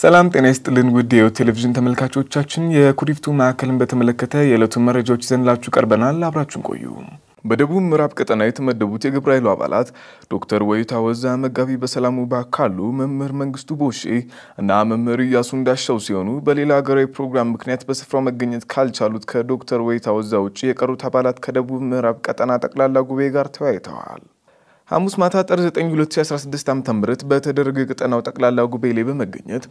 ሰላም ጤና ይስጥልን ውድ ቴሌቪዥን ተመልካቾቻችን፣ የኩሪፍቱ ማዕከልን በተመለከተ የዕለቱን መረጃዎች ይዘንላችሁ ቀርበናል። አብራችሁን ቆዩ። በደቡብ ምዕራብ ቀጠና የተመደቡት የግብረ ኃይሉ አባላት ዶክተር ወይታ ወዛ፣ መጋቢ በሰላሙ ባካሉ፣ መምህር መንግስቱ ቦሼ እና መምህር እያሱ እንዳሻው ሲሆኑ በሌላ ሀገራዊ ፕሮግራም ምክንያት በስፍራው መገኘት ካልቻሉት ከዶክተር ወይታ ወዛ ውጭ የቀሩት አባላት ከደቡብ ምዕራብ ቀጠና ጠቅላላ ጉባኤ ጋር ተወያይተዋል። ሐሙስ ማታ ጥር 9 2016 ዓ ም በተደረገ ቀጠናው ጠቅላላ ጉባኤ ላይ በመገኘት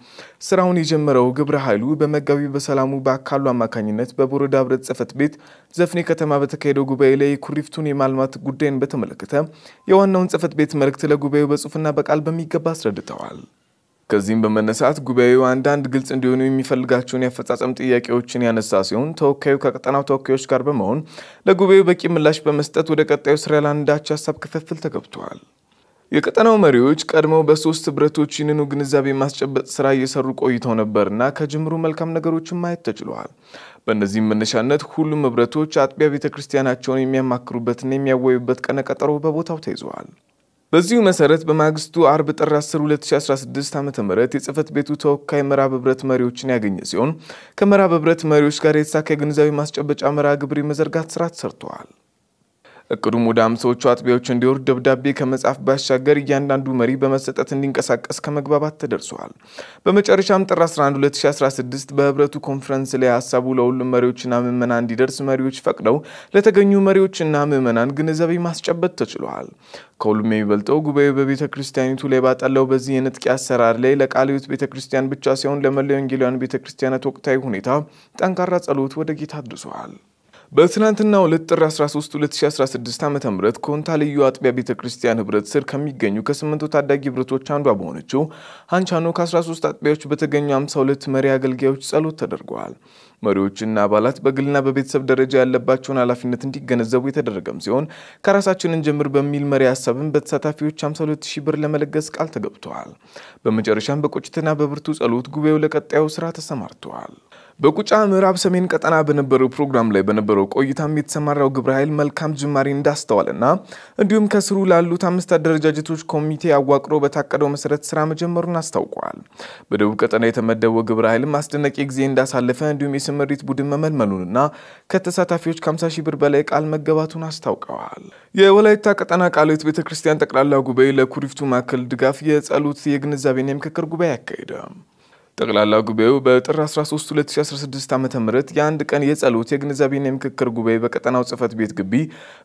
ስራውን የጀመረው ግብረ ኃይሉ በመጋቢ በሰላሙ በአካሉ አማካኝነት በቦረዳ ህብረት ጽህፈት ቤት ዘፍኔ ከተማ በተካሄደው ጉባኤ ላይ ኩሪፍቱን የማልማት ጉዳይን በተመለከተ የዋናውን ጽህፈት ቤት መልእክት ለጉባኤው በጽሁፍና በቃል በሚገባ አስረድተዋል። ከዚህም በመነሳት ጉባኤው አንዳንድ ግልጽ እንዲሆኑ የሚፈልጋቸውን የአፈጻጸም ጥያቄዎችን ያነሳ ሲሆን ተወካዩ ከቀጠናው ተወካዮች ጋር በመሆን ለጉባኤው በቂ ምላሽ በመስጠት ወደ ቀጣዩ ስራ ላንዳቸው ሀሳብ ክፍፍል ተገብተዋል። የቀጠናው መሪዎች ቀድመው በሶስት ህብረቶች ይህንኑ ግንዛቤ ማስጨበጥ ስራ እየሰሩ ቆይተው ነበርና ከጅምሩ መልካም ነገሮችን ማየት ተችሏል። በእነዚህም መነሻነት ሁሉም ህብረቶች አጥቢያ ቤተ ክርስቲያናቸውን የሚያማክሩበትና የሚያወዩበት ቀነ ቀጠሮ በቦታው ተይዘዋል። በዚሁ መሰረት በማግስቱ አርብ ጥር 10 2016 ዓ ም የጽህፈት ቤቱ ተወካይ ምዕራብ ህብረት መሪዎችን ያገኘ ሲሆን ከምዕራብ ህብረት መሪዎች ጋር የተሳካ የግንዛቤ ማስጨበጫ መርሃ ግብር መዘርጋት ስራ ተሰርተዋል። እቅዱም ወደ አምሳዎቹ አጥቢያዎች እንዲወርድ ደብዳቤ ከመጻፍ ባሻገር እያንዳንዱ መሪ በመሰጠት እንዲንቀሳቀስ ከመግባባት ተደርሰዋል። በመጨረሻም ጥር 11 2016 በህብረቱ ኮንፈረንስ ላይ ሀሳቡ ለሁሉም መሪዎችና ምዕመናን እንዲደርስ መሪዎች ፈቅደው ለተገኙ መሪዎችና ምዕመናን ግንዛቤ ማስጨበጥ ተችሏል። ከሁሉም የሚበልጠው ጉባኤው በቤተ ክርስቲያኒቱ ላይ ባጠለው በዚህ የንጥቂ አሰራር ላይ ለቃለ ሕይወት ቤተ ክርስቲያን ብቻ ሳይሆን ለመላው ወንጌላውያን ቤተ ክርስቲያናት ወቅታዊ ሁኔታ ጠንካራ ጸሎት ወደ ጌታ አድርሰዋል። በትናንትና ሁለት ጥር 13 2016 ዓ ም ኮንታ ልዩ አጥቢያ ቤተ ክርስቲያን ህብረት ስር ከሚገኙ ከስምንቱ ታዳጊ ህብረቶች አንዷ በሆነችው አንቻኖ ከ13 አጥቢያዎች በተገኙ 52 መሪ አገልጋዮች ጸሎት ተደርገዋል። መሪዎችና አባላት በግልና በቤተሰብ ደረጃ ያለባቸውን ኃላፊነት እንዲገነዘቡ የተደረገም ሲሆን ከራሳችን ጀምር በሚል መሪ ሀሳብን በተሳታፊዎች 52 ሺህ ብር ለመለገስ ቃል ተገብተዋል። በመጨረሻም በቆጭትና በብርቱ ጸሎት ጉባኤው ለቀጣዩ ስራ ተሰማርተዋል። በቁጫ ምዕራብ ሰሜን ቀጠና በነበረው ፕሮግራም ላይ በነበረው ቆይታም የተሰማራው ግብረ ኃይል መልካም ጅማሬ እንዳስተዋለና እንዲሁም ከስሩ ላሉት አምስት አደረጃጀቶች ኮሚቴ አዋቅሮ በታቀደው መሰረት ስራ መጀመሩን አስታውቋል። በደቡብ ቀጠና የተመደበው ግብረ ኃይል አስደናቂ ጊዜ እንዳሳለፈ እንዲሁም የስምሪት ቡድን መመልመሉንና ከተሳታፊዎች ከ50 ሺህ ብር በላይ ቃል መገባቱን አስታውቀዋል። የወላይታ ቀጠና ቃልዮት ቤተ ክርስቲያን ጠቅላላ ጉባኤ ለኩሪፍቱ ማዕከል ድጋፍ የጸሎት የግንዛቤና የምክክር ጉባኤ አካሄደ። ጠቅላላ ጉባኤው በጥር 13 2016 ዓ ም የአንድ ቀን የጸሎት የግንዛቤና የምክክር ጉባኤ በቀጠናው ጽህፈት ቤት ግቢ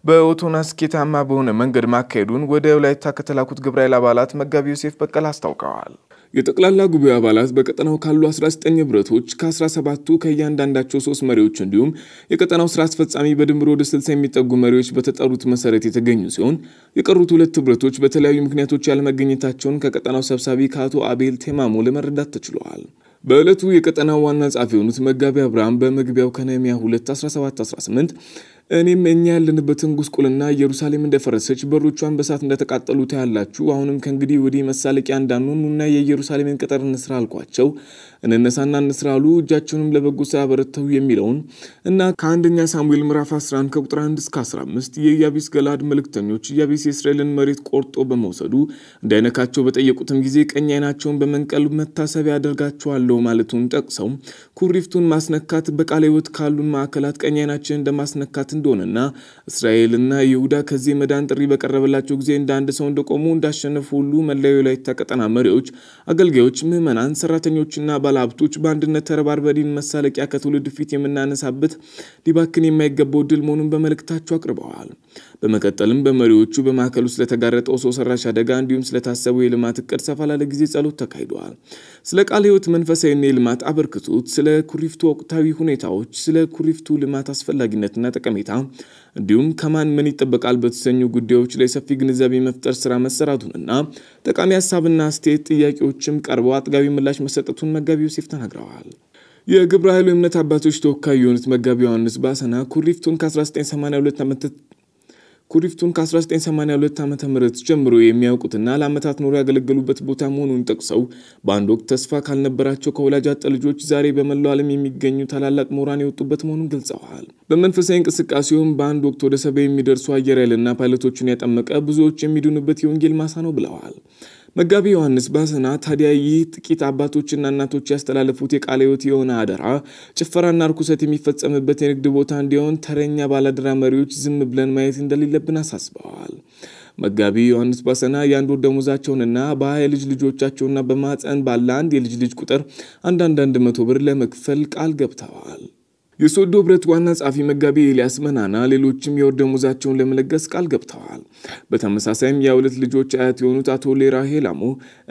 በኦቶና ስኬታማ በሆነ መንገድ ማካሄዱን ወደ ወላይታ ከተላኩት ግብረ ኃይል አባላት መጋቢ ዮሴፍ በቀል አስታውቀዋል። የጠቅላላ ጉባኤ አባላት በቀጠናው ካሉ 19 ህብረቶች ከ17ቱ ከእያንዳንዳቸው ሶስት መሪዎች እንዲሁም የቀጠናው ስራ አስፈጻሚ በድምሮ ወደ 60 የሚጠጉ መሪዎች በተጠሩት መሰረት የተገኙ ሲሆን የቀሩት ሁለት ህብረቶች በተለያዩ ምክንያቶች ያለመገኘታቸውን ከቀጠናው ሰብሳቢ ከአቶ አቤል ቴማሞ ለመረዳት ተችሏል። በዕለቱ የቀጠናው ዋና ጸሐፊ የሆኑት መጋቢ አብርሃም በመግቢያው ከነሚያ 2 17 18 እኔም እኛ ያለንበትን ጉስቁልና ኢየሩሳሌም እንደፈረሰች በሮቿን በሳት እንደተቃጠሉ ታያላችሁ። አሁንም ከእንግዲህ ወዲህ መሳለቂያ እንዳንሆኑና የኢየሩሳሌምን ቅጥር እንስራ አልኳቸው። እንነሳና እንስራ አሉ እጃቸውንም ለበጎ ሳያበረተው የሚለውን እና ከአንደኛ ሳሙኤል ምዕራፍ 11 ከቁጥር 1 እስከ 15 የኢያቢስ ገላድ መልእክተኞች ኢያቢስ የእስራኤልን መሬት ቆርጦ በመውሰዱ እንዳይነካቸው በጠየቁትም ጊዜ ቀኝ አይናቸውን በመንቀል መታሰቢያ ያደርጋቸዋለሁ ማለቱን ጠቅሰው ኩሪፍቱን ማስነካት በቃለ ሕይወት ካሉን ማዕከላት ቀኝ አይናችን እንደማስነካት እንደሆነና እስራኤልና ይሁዳ ከዚህ መዳን ጥሪ በቀረበላቸው ጊዜ እንደ አንድ ሰው እንደቆሙ እንዳሸነፉ ሁሉ መለያዩ ላይ ተቀጠና መሪዎች፣ አገልጋዮች፣ ምዕመናን፣ ሰራተኞችና ባለሀብቶች በአንድነት ተረባርበን መሳለቂያ ከትውልድ ፊት የምናነሳበት ሊባክን የማይገባው ድል መሆኑን በመልእክታቸው አቅርበዋል። በመቀጠልም በመሪዎቹ በማዕከሉ ስለተጋረጠው ሰው ሰራሽ አደጋ እንዲሁም ስለታሰቡ የልማት እቅድ ሰፋ ላለ ጊዜ ጸሎት ተካሂደዋል። ስለ ቃለ ሕይወት መንፈሳዊና የልማት አበርክቶት፣ ስለ ኩሪፍቱ ወቅታዊ ሁኔታዎች፣ ስለ ኩሪፍቱ ልማት አስፈላጊነትና ጠቀሜታ እንዲሁም ከማን ምን ይጠበቃል በተሰኙ ጉዳዮች ላይ ሰፊ ግንዛቤ መፍጠር ስራ መሰራቱንና ጠቃሚ ሀሳብና አስተያየት ጥያቄዎችም ቀርበው አጥጋቢ ምላሽ መሰጠቱን መጋቢ ዮሴፍ ተናግረዋል። የግብረ ኃይሉ አባቶች ተወካይ የሆኑት መጋቢ ዮሐንስ ባሰና ኩሪፍቱን ከ1982 ዓ ኩሪፍቱን ከ1982 ዓ ም ጀምሮ የሚያውቁትና ለዓመታት ኖሮ ያገለገሉበት ቦታ መሆኑን ጠቅሰው በአንድ ወቅት ተስፋ ካልነበራቸው ከወላጅ አጥ ልጆች ዛሬ በመላው ዓለም የሚገኙ ታላላቅ ምሁራን የወጡበት መሆኑን ገልጸዋል። በመንፈሳዊ እንቅስቃሴውም በአንድ ወቅት ወደ ሰበ የሚደርሱ አየር ኃይልና ፓይለቶችን ያጠመቀ ብዙዎች የሚድኑበት የወንጌል ማሳ ነው ብለዋል። መጋቢ ዮሐንስ ባሰና ታዲያ ይህ ጥቂት አባቶችና እናቶች ያስተላለፉት የቃለ ሕይወት የሆነ አደራ ጭፈራና ርኩሰት የሚፈጸምበት የንግድ ቦታ እንዲሆን ተረኛ ባላደራ መሪዎች ዝም ብለን ማየት እንደሌለብን አሳስበዋል። መጋቢ ዮሐንስ ባሰና የአንድ ወር ደሞዛቸውንና በሀያ ልጅ ልጆቻቸውና በማፀን ባለ አንድ የልጅ ልጅ ቁጥር አንዳንድ አንድ መቶ ብር ለመክፈል ቃል ገብተዋል። የሶዶ ህብረት ዋና ጸሐፊ መጋቢ ኤልያስ መናና ሌሎችም የወር ደሞዛቸውን ለመለገስ ቃል ገብተዋል። በተመሳሳይም የሁለት ልጆች አያት የሆኑት አቶ ሌራ ሄላሞ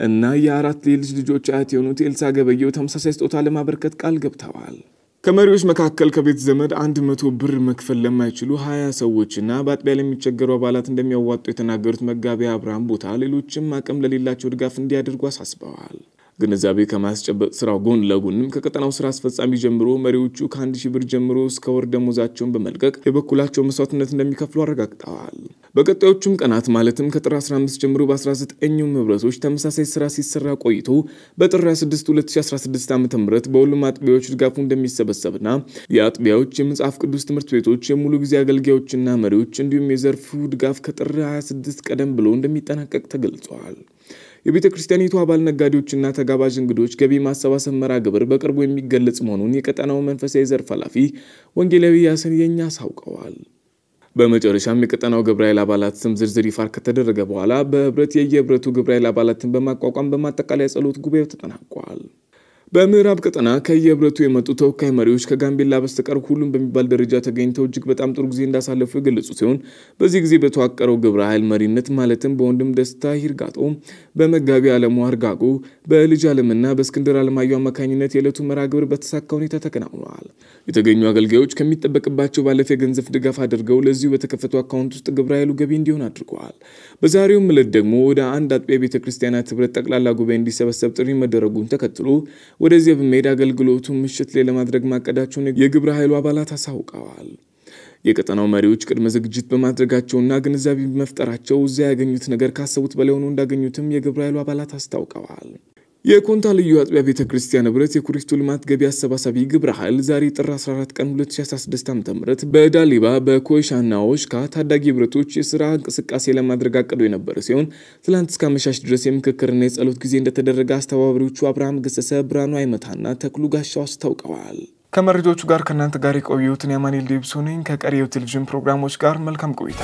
እና የአራት ሌሎች ልጆች አያት የሆኑት ኤልሳ ገበየው ተመሳሳይ ስጦታ ለማበርከት ቃል ገብተዋል። ከመሪዎች መካከል ከቤት ዘመድ አንድ መቶ ብር መክፈል ለማይችሉ ሀያ ሰዎችና በአጥቢያ ለሚቸገሩ አባላት እንደሚያዋጡ የተናገሩት መጋቢ አብርሃም ቦታ ሌሎችም አቅም ለሌላቸው ድጋፍ እንዲያደርጉ አሳስበዋል። ግንዛቤ ከማስጨበጥ ስራው ጎን ለጎንም ከቀጠናው ስራ አስፈጻሚ ጀምሮ መሪዎቹ ከአንድ ሺህ ብር ጀምሮ እስከ ወር ደሞዛቸውን በመልቀቅ የበኩላቸው መስዋዕትነት እንደሚከፍሉ አረጋግጠዋል። በቀጣዮቹም ቀናት ማለትም ከጥር 15 ጀምሮ በ 19 ኙም ህብረቶች ተመሳሳይ ስራ ሲሰራ ቆይቶ በጥር 26 2016 ዓ ም በሁሉም አጥቢያዎች ድጋፉ እንደሚሰበሰብና የአጥቢያዎች የመጽሐፍ ቅዱስ ትምህርት ቤቶች የሙሉ ጊዜ አገልጋዮችና መሪዎች እንዲሁም የዘርፉ ድጋፍ ከጥር 26 ቀደም ብሎ እንደሚጠናቀቅ ተገልጿል። የቤተ ክርስቲያኒቱ አባል ነጋዴዎችና ተጋባዥ እንግዶች ገቢ ማሰባሰብ መርሃ ግብር በቅርቡ የሚገለጽ መሆኑን የቀጠናው መንፈሳዊ ዘርፍ ኃላፊ ወንጌላዊ ያስን የኛ አሳውቀዋል። በመጨረሻም የቀጠናው ግብራኤል አባላት ስም ዝርዝር ይፋ ከተደረገ በኋላ በህብረት የየህብረቱ ግብራኤል አባላትን በማቋቋም በማጠቃለያ ጸሎት ጉባኤው ተጠናቋል። በምዕራብ ቀጠና ከየህብረቱ የመጡ ተወካይ መሪዎች ከጋምቤላ በስተቀር ሁሉም በሚባል ደረጃ ተገኝተው እጅግ በጣም ጥሩ ጊዜ እንዳሳለፉ የገለጹ ሲሆን በዚህ ጊዜ በተዋቀረው ግብረ ኃይል መሪነት ማለትም በወንድም ደስታ ሂርጋጦ፣ በመጋቢ አለሙ አርጋጎ፣ በልጅ አለምና በእስክንድር አለማየሁ አማካኝነት የዕለቱ መርሃ ግብር በተሳካ ሁኔታ ተከናውነዋል። የተገኙ አገልጋዮች ከሚጠበቅባቸው ባለፈ የገንዘብ ድጋፍ አድርገው ለዚሁ በተከፈቱ አካውንት ውስጥ ግብረ ኃይሉ ገቢ እንዲሆን አድርገዋል። በዛሬውም ዕለት ደግሞ ወደ አንድ አጥቢያ ቤተክርስቲያናት ህብረት ጠቅላላ ጉባኤ እንዲሰበሰብ ጥሪ መደረጉን ተከትሎ ወደዚያ በመሄድ አገልግሎቱን ምሽት ላይ ለማድረግ ማቀዳቸውን የግብረ ኃይሉ አባላት አሳውቀዋል። የቀጠናው መሪዎች ቅድመ ዝግጅት በማድረጋቸውና ግንዛቤ በመፍጠራቸው እዚያ ያገኙት ነገር ካሰቡት በላይ ሆኖ እንዳገኙትም የግብረ ኃይሉ አባላት አስታውቀዋል። የኮንታ ልዩ አጥቢያ ቤተ ክርስቲያን ህብረት የኩሪፍቱ ልማት ገቢ አሰባሳቢ ግብረ ኃይል ዛሬ ጥር 14 ቀን 2016 ዓ ም በዳሊባ በኮይሻና ኦሽካ ታዳጊ ህብረቶች የስራ እንቅስቃሴ ለማድረግ አቅዶ የነበረ ሲሆን ትላንት እስከ አመሻሽ ድረስ የምክክርና የጸሎት ጊዜ እንደተደረገ አስተባባሪዎቹ አብርሃም ገሰሰ፣ ብርሃኑ አይመታና ተክሉ ጋሻው አስታውቀዋል። ከመረጃዎቹ ጋር ከእናንተ ጋር የቆየሁትን የማኔል ዴብሶ ነኝ። ከቀሪ የቴሌቪዥን ፕሮግራሞች ጋር መልካም ቆይታ